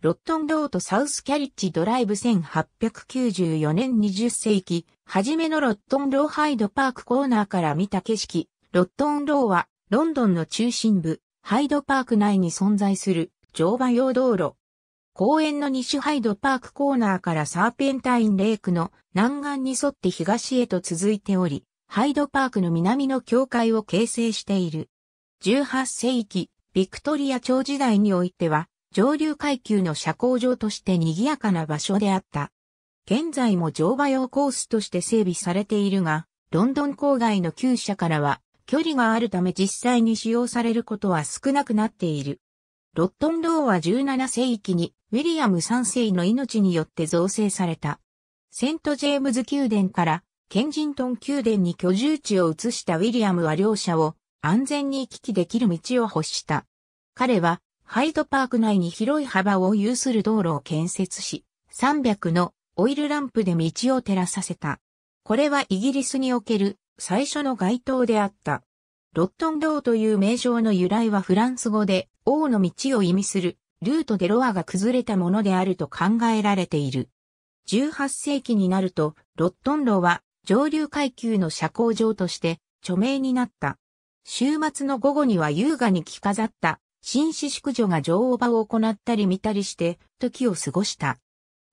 ロットンロートサウスキャリッジドライブ1894年20世紀、初めのロットンローハイドパークコーナーから見た景色、ロットンローは、ロンドンの中心部、ハイドパーク内に存在する乗馬用道路。公園の西ハイドパークコーナーからサーペンタインレイクの南岸に沿って東へと続いており、ハイドパークの南の境界を形成している。18世紀、ビクトリア朝時代においては、上流階級の社交場として賑やかな場所であった。現在も乗馬用コースとして整備されているが、ロンドン郊外の旧社からは距離があるため実際に使用されることは少なくなっている。ロットンローは17世紀にウィリアム3世の命によって造成された。セントジェームズ宮殿からケンジントン宮殿に居住地を移したウィリアムは両者を安全に行き来できる道を欲した。彼はハイドパーク内に広い幅を有する道路を建設し、300のオイルランプで道を照らさせた。これはイギリスにおける最初の街灯であった。ロットンローという名称の由来はフランス語で王の道を意味するルートでロアが崩れたものであると考えられている。18世紀になるとロットンロは上流階級の社交場として著名になった。週末の午後には優雅に着飾った紳士淑女が女王場を行ったり見たりして、時を過ごした。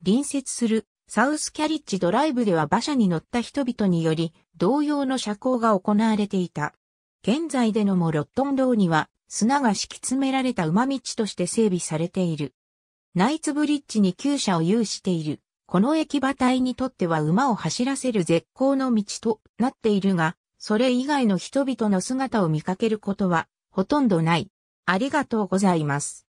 隣接するサウスキャリッジドライブでは馬車に乗った人々により、同様の社交が行われていた。現在でのもロットンローには、砂が敷き詰められた馬道として整備されている。ナイツブリッジに厩舎を有している。この駅馬隊にとっては馬を走らせる絶好の道となっているが、それ以外の人々の姿を見かけることはほとんどない。ありがとうございます。